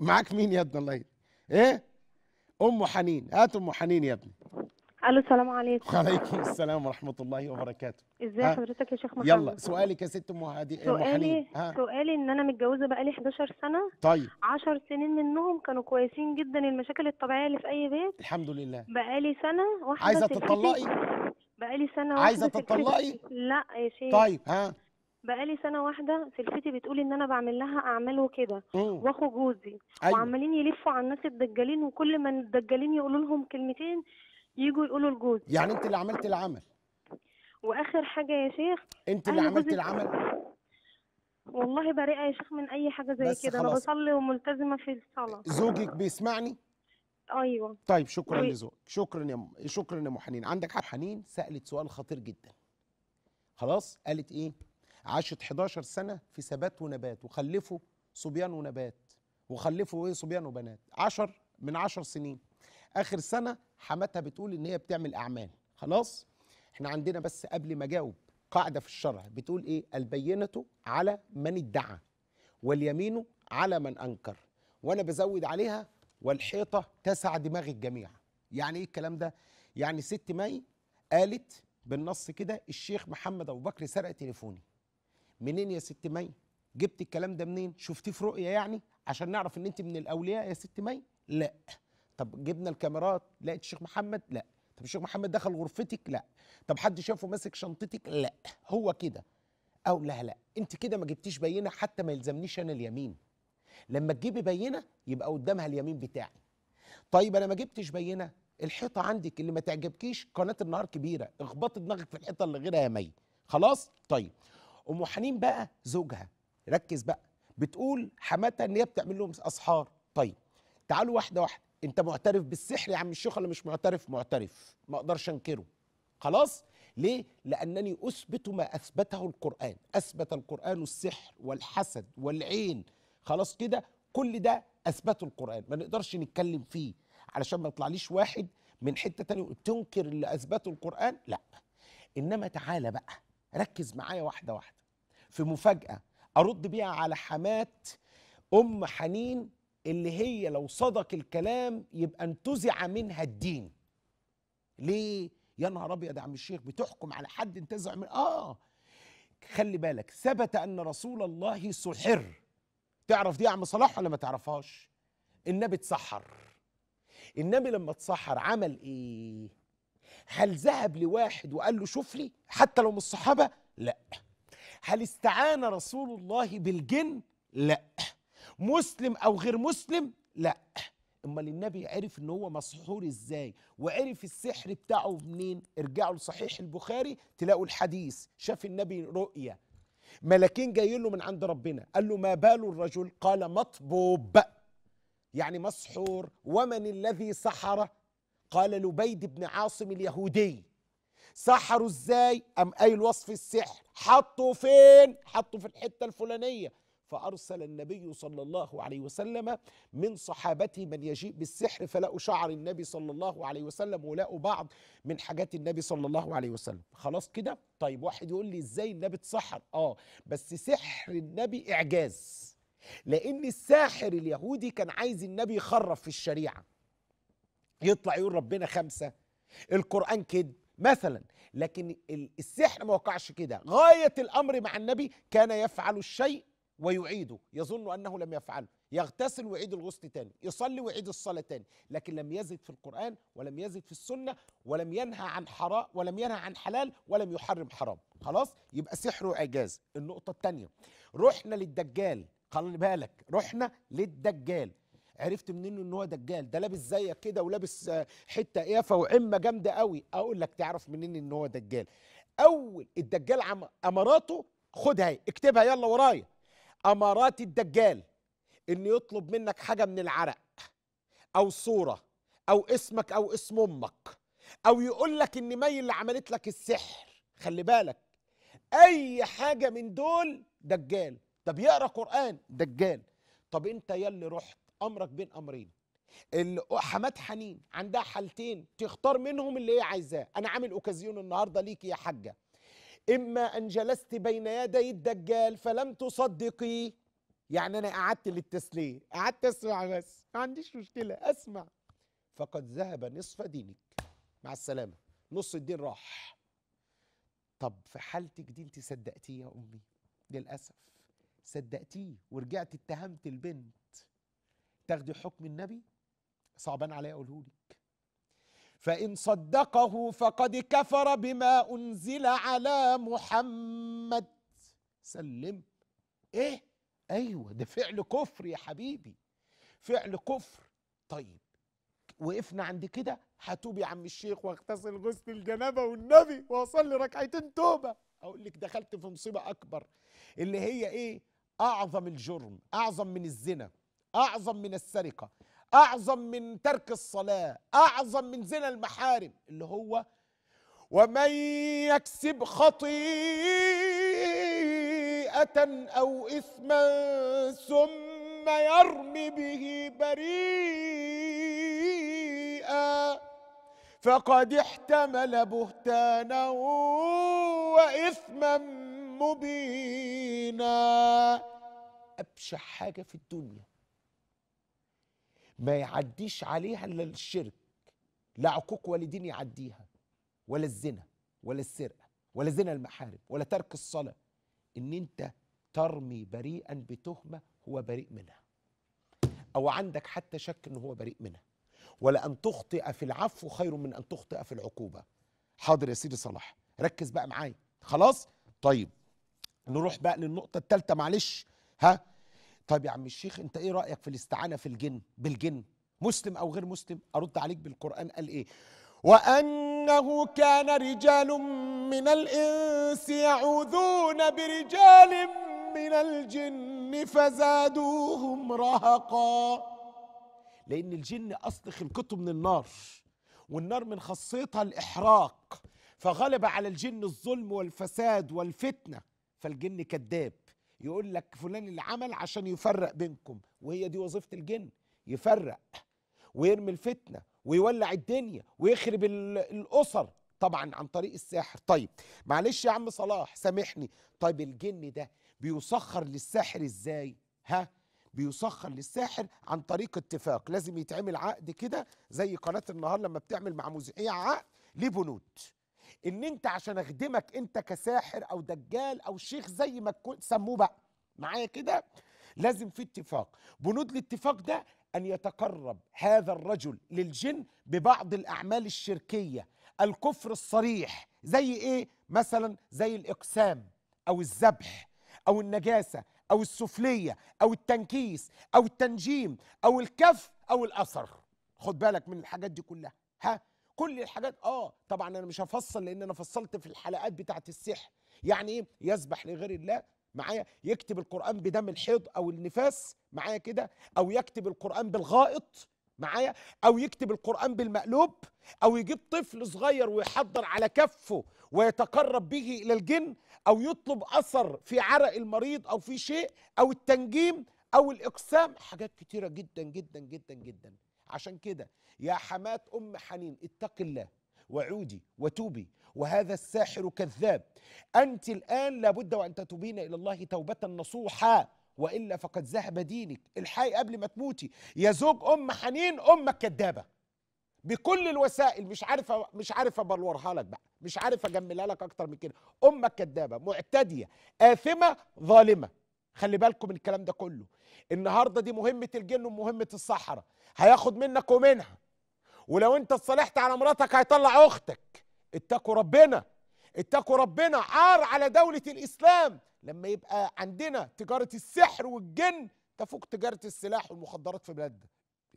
معاك مين يا ابن الله ايه ام حنين هات ام حنين يا ابني الو السلام عليكم وعليكم السلام ورحمه الله وبركاته ازي حضرتك يا شيخ محمد يلا سؤالك يا ست ام هادي سؤالي ها. سؤالي ان انا متجوزه بقالي 11 سنه طيب 10 سنين منهم كانوا كويسين جدا المشاكل الطبيعيه اللي في اي بيت الحمد لله بقالي سنه واحده عايزه تتطلقي بقالي سنه واحده عايزه تتطلقي لا يا شيخ طيب ها بقالي سنه واحده سلفتي بتقول ان انا بعمل لها اعمال وكده واخو جوزي أيوة. وعمالين يلفوا على الناس الدجالين وكل ما الدجالين يقولوا لهم كلمتين يجوا يقولوا لجوزي يعني انت اللي عملت العمل واخر حاجه يا شيخ انت اللي عملت العمل والله بريئه يا شيخ من اي حاجه زي كده انا بصلي وملتزمه في الصلاه زوجك بيسمعني ايوه طيب شكرا طيب. لزوجك شكرا يا م... شكرا يا ام حنين عندك حنين سالت سؤال خطير جدا خلاص قالت ايه عاشت 11 سنه في ثبات ونبات وخلفوا صبيان ونبات وخلفوا ايه صبيان وبنات 10 من 10 سنين اخر سنه حماتها بتقول ان هي بتعمل اعمال خلاص احنا عندنا بس قبل ما اجاوب قاعده في الشرع بتقول ايه البينه على من ادعى واليمين على من انكر وانا بزود عليها والحيطه تسع دماغ الجميع يعني ايه الكلام ده يعني ست ماي قالت بالنص كده الشيخ محمد ابو بكر سرق تليفوني منين يا ست مي جبت الكلام ده منين شفتيه في رؤيه يعني عشان نعرف ان انت من الاولياء يا ست مي لا طب جبنا الكاميرات لقيت الشيخ محمد لا طب الشيخ محمد دخل غرفتك لا طب حد شافه ماسك شنطتك لا هو كده او لا لا انت كده ما جبتيش بينه حتى ما يلزمنيش انا اليمين لما تجيبي بينه يبقى قدامها اليمين بتاعي طيب انا ما جبتش بينه الحيطه عندك اللي ما تعجبكيش قناه النهار كبيره اخبطي دماغك في الحيطه اللي غيرها يا مي خلاص طيب ام حنين بقى زوجها ركز بقى بتقول حماتها ان هي بتعمل لهم اسحار طيب تعالوا واحده واحده انت معترف بالسحر يا عم الشيخ ولا مش معترف معترف ما اقدرش انكره خلاص ليه لانني اثبت ما اثبته القران اثبت القران السحر والحسد والعين خلاص كده كل ده اثبته القران ما نقدرش نتكلم فيه علشان ما يطلعليش واحد من حته تانية تنكر اللي اثبته القران لا انما تعالى بقى ركز معايا واحده واحده في مفاجاه ارد بيها على حمات ام حنين اللي هي لو صدق الكلام يبقى انتزع منها الدين ليه يا نهار ابيض يا عم الشيخ بتحكم على حد انتزع من اه خلي بالك ثبت ان رسول الله سحر تعرف دي يا عم صلاح ولا ما تعرفهاش النبي اتسحر النبي لما اتسحر عمل ايه هل ذهب لواحد وقال له شوف لي حتى لو من الصحابه لا هل استعان رسول الله بالجن لا مسلم او غير مسلم لا امال النبي عرف ان هو مسحور ازاي وعرف السحر بتاعه منين ارجعوا لصحيح البخاري تلاقوا الحديث شاف النبي رؤيه ملاكين جايين له من عند ربنا قال له ما بال الرجل قال مطبوب يعني مسحور ومن الذي سحر قال لبيد بن عاصم اليهودي سحروا ازاي أم اي وصف السحر حطوا فين حطوا في الحتة الفلانية فأرسل النبي صلى الله عليه وسلم من صحابته من يجيء بالسحر فلقوا شعر النبي صلى الله عليه وسلم ولقوا بعض من حاجات النبي صلى الله عليه وسلم خلاص كده طيب واحد يقول لي ازاي النبي اتسحر اه بس سحر النبي اعجاز لان الساحر اليهودي كان عايز النبي يخرف في الشريعه يطلع يقول ربنا خمسة القرآن كده مثلا لكن السحر ما وقعش كده غاية الأمر مع النبي كان يفعل الشيء ويعيده يظن أنه لم يفعله يغتسل ويعيد الغسل تاني يصلي ويعيد الصلاة تاني لكن لم يزد في القرآن ولم يزد في السنة ولم ينهى عن حرام ولم ينهى عن حلال ولم يحرم حرام خلاص يبقى سحره إعجاز النقطة التانية رحنا للدجال خلي بالك رحنا للدجال عرفت منين ان هو دجال ده لابس زيك كده ولابس آه، حته قيافه وعمه جامده قوي اقول لك تعرف منين ان هو دجال اول الدجال عم امراته خدها هي اكتبها يلا ورايا امارات الدجال ان يطلب منك حاجه من العرق او صوره او اسمك او اسم امك او يقول لك ان مي اللي عملت لك السحر خلي بالك اي حاجه من دول دجال طب يقرا قران دجال طب انت يا اللي رحت امرك بين امرين حماد حنين عندها حالتين تختار منهم اللي هي عايزاه انا عامل اوكازيون النهارده ليك يا حاجه اما ان جلست بين يدي الدجال فلم تصدقي يعني انا قعدت للتسليه قعدت اسمع بس ما عنديش مشكله اسمع فقد ذهب نصف دينك مع السلامه نص الدين راح طب في حالتك دي انت صدقتيه يا امي للاسف صدقتيه ورجعت اتهمت البنت تاخدي حكم النبي صعبان عليا اقوله لك فان صدقه فقد كفر بما انزل على محمد سلم ايه ايوه ده فعل كفر يا حبيبي فعل كفر طيب وقفنا عند كده هتوب يا عم الشيخ واغتسل غسل الجنابه والنبي واصلي ركعتين توبه اقول لك دخلت في مصيبه اكبر اللي هي ايه اعظم الجرم اعظم من الزنا أعظم من السرقة أعظم من ترك الصلاة أعظم من زنا المحارم اللي هو ومن يكسب خطيئة أو إثما ثم يرمي به بريئا فقد احتمل بهتانا وإثما مبينا أبشع حاجة في الدنيا ما يعديش عليها الا الشرك لا عقوق والدين يعديها ولا الزنا ولا السرقه ولا زنا المحارم ولا ترك الصلاه ان انت ترمي بريئا بتهمه هو بريء منها او عندك حتى شك ان هو بريء منها ولا ان تخطئ في العفو خير من ان تخطئ في العقوبه حاضر يا سيدي صلاح ركز بقى معايا خلاص طيب نروح بقى للنقطه الثالثه معلش ها طيب يا عم الشيخ انت ايه رايك في الاستعانه في الجن بالجن مسلم او غير مسلم ارد عليك بالقران قال ايه وانه كان رجال من الانس يعوذون برجال من الجن فزادوهم رهقا لان الجن اصل خلقته من النار والنار من خاصيتها الاحراق فغلب على الجن الظلم والفساد والفتنه فالجن كذاب يقول لك فلان اللي عمل عشان يفرق بينكم وهي دي وظيفه الجن يفرق ويرمي الفتنه ويولع الدنيا ويخرب الاسر طبعا عن طريق الساحر طيب معلش يا عم صلاح سامحني طيب الجن ده بيسخر للساحر ازاي ها بيسخر للساحر عن طريق اتفاق لازم يتعمل عقد كده زي قناه النهار لما بتعمل مع مذيعيه عقد ليه بنود ان انت عشان اخدمك انت كساحر او دجال او شيخ زي ما تكون سموه بقى معايا كده لازم في اتفاق بنود الاتفاق ده ان يتقرب هذا الرجل للجن ببعض الاعمال الشركيه الكفر الصريح زي ايه مثلا زي الاقسام او الذبح او النجاسه او السفليه او التنكيس او التنجيم او الكف او الاثر خد بالك من الحاجات دي كلها ها كل الحاجات اه طبعا انا مش هفصل لان انا فصلت في الحلقات بتاعه السحر يعني ايه يسبح لغير الله معايا يكتب القران بدم الحيض او النفاس معايا كده او يكتب القران بالغائط معايا او يكتب القران بالمقلوب او يجيب طفل صغير ويحضر على كفه ويتقرب به الى الجن او يطلب اثر في عرق المريض او في شيء او التنجيم او الاقسام حاجات كتيره جدا جدا جدا جدا عشان كده يا حماة أم حنين اتق الله وعودي وتوبي وهذا الساحر كذاب أنت الآن لابد وأن تتوبين إلى الله توبة نصوحة وإلا فقد ذهب دينك الحي قبل ما تموتي يا زوج أم حنين أمك كذابة بكل الوسائل مش عارفه مش عارفه ابلورها لك بقى مش عارفه اجملها لك اكتر من كده امك كذابه معتديه اثمه ظالمه خلي بالكم من الكلام ده كله النهارده دي مهمه الجن ومهمه الصحراء هياخد منك ومنها ولو انت اتصالحت على مراتك هيطلع اختك اتقوا ربنا اتقوا ربنا عار على دولة الإسلام لما يبقى عندنا تجارة السحر والجن تفوق تجارة السلاح والمخدرات في بلادنا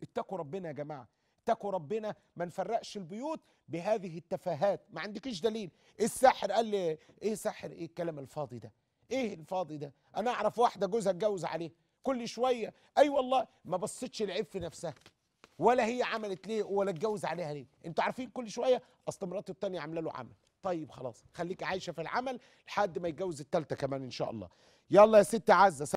اتقوا ربنا يا جماعة اتقوا ربنا ما نفرقش البيوت بهذه التفاهات ما عندكش دليل إيه الساحر قال لي ايه ساحر ايه الكلام الفاضي ده ايه الفاضي ده انا اعرف واحده جوزها اتجوز عليه كل شويه اي أيوة والله ما بصتش العيب في نفسها ولا هي عملت ليه ولا اتجوز عليها ليه انتوا عارفين كل شويه اصل مراته التانيه عامله له عمل طيب خلاص خليك عايشه في العمل لحد ما يتجوز التالته كمان ان شاء الله يلا يا ست عزه